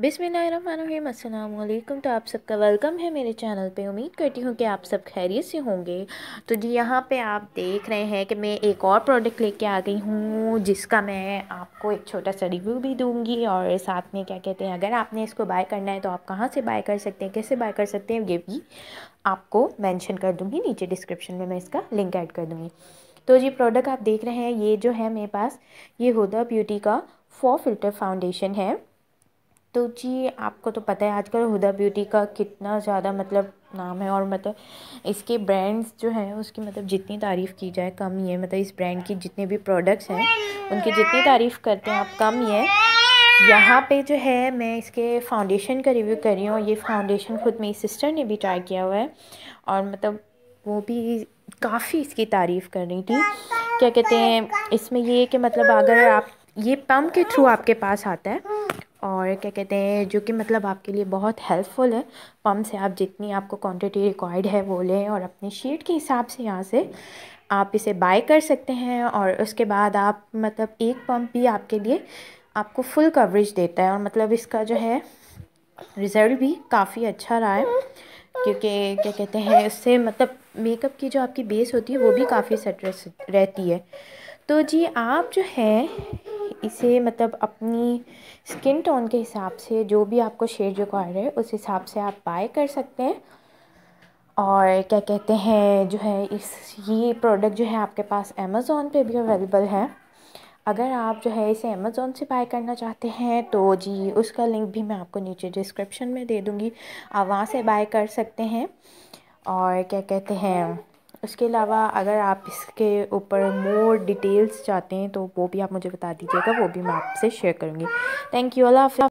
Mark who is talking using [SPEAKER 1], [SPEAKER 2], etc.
[SPEAKER 1] बिसमीम अल्लाम तो आप सबका वेलकम है मेरे चैनल पे उम्मीद करती हूँ कि आप सब खैरियत से होंगे तो जी यहाँ पे आप देख रहे हैं कि मैं एक और प्रोडक्ट लेके आ गई हूँ जिसका मैं आपको एक छोटा सा रिव्यू भी दूँगी और साथ में क्या कहते हैं अगर आपने इसको बाय करना है तो आप कहाँ से बाय कर सकते हैं कैसे बाय कर सकते हैं ये भी आपको मैंशन कर दूँगी नीचे डिस्क्रिप्शन में मैं इसका लिंक ऐड कर दूँगी तो जी प्रोडक्ट आप देख रहे हैं ये जो है मेरे पास ये हुदा ब्यूटी का फॉर फिल्टर फाउंडेशन है तो जी आपको तो पता है आजकल हुदा ब्यूटी का कितना ज़्यादा मतलब नाम है और मतलब इसके ब्रांड्स जो हैं उसकी मतलब जितनी तारीफ़ की जाए कम ही है मतलब इस ब्रांड की जितने भी प्रोडक्ट्स हैं उनकी जितनी तारीफ़ करते हैं आप कम ही है यहाँ पे जो है मैं इसके फाउंडेशन का रिव्यू कर रही हूँ ये फाउंडेशन खुद मेरी सिस्टर ने भी ट्राई किया हुआ है और मतलब वो भी काफ़ी इसकी तारीफ़ कर रही थी क्या कहते हैं इसमें ये कि मतलब अगर आप ये पम्प के थ्रू आपके पास आता है और क्या कहते हैं जो कि मतलब आपके लिए बहुत हेल्पफुल है पम्प से आप जितनी आपको क्वांटिटी रिक्वायर्ड है वो लें और अपनी शीट के हिसाब से यहाँ से आप इसे बाय कर सकते हैं और उसके बाद आप मतलब एक पम्प भी आपके लिए आपको फुल कवरेज देता है और मतलब इसका जो है रिज़ल्ट भी काफ़ी अच्छा रहा है क्योंकि क्या कहते हैं उससे मतलब मेकअप की जो आपकी बेस होती है वो भी काफ़ी सेट रहती है तो जी आप जो है इसे मतलब अपनी स्किन टोन के हिसाब से जो भी आपको शेड रिक्वायर है उस हिसाब से आप बाय कर सकते हैं और क्या कहते हैं जो है इस ये प्रोडक्ट जो है आपके पास अमेज़ोन पे भी अवेलेबल है अगर आप जो है इसे अमेज़ोन से बाय करना चाहते हैं तो जी उसका लिंक भी मैं आपको नीचे डिस्क्रिप्शन में दे दूँगी आप वहाँ से बाय कर सकते हैं और क्या कहते हैं उसके अलावा अगर आप इसके ऊपर मोर डिटेल्स चाहते हैं तो वो भी आप मुझे बता दीजिएगा वो भी मैं आपसे शेयर करूँगी थैंक यू अल्लाह